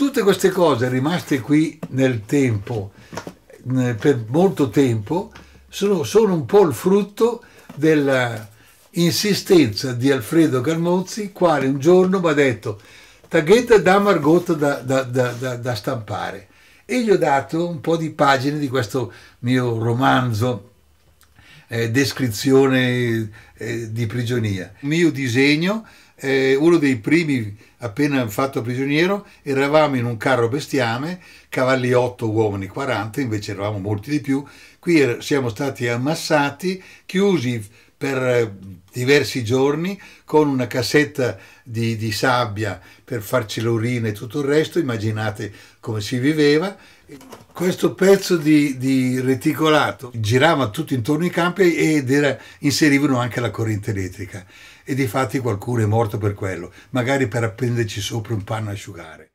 Tutte queste cose rimaste qui nel tempo, per molto tempo, sono, sono un po' il frutto della insistenza di Alfredo Calmozzi, quale un giorno mi ha detto Taghetta da Margot da, da, da, da stampare e gli ho dato un po' di pagine di questo mio romanzo eh, descrizione eh, di prigionia, mio disegno eh, uno dei primi appena fatto prigioniero, eravamo in un carro bestiame, cavalli 8, uomini 40, invece eravamo molti di più, qui er siamo stati ammassati, chiusi per eh, diversi giorni con una cassetta di, di sabbia per farci l'urina e tutto il resto, immaginate come si viveva. Questo pezzo di, di reticolato girava tutto intorno ai campi ed era, inserivano anche la corrente elettrica e di fatti qualcuno è morto per quello, magari per appenderci sopra un panno asciugare.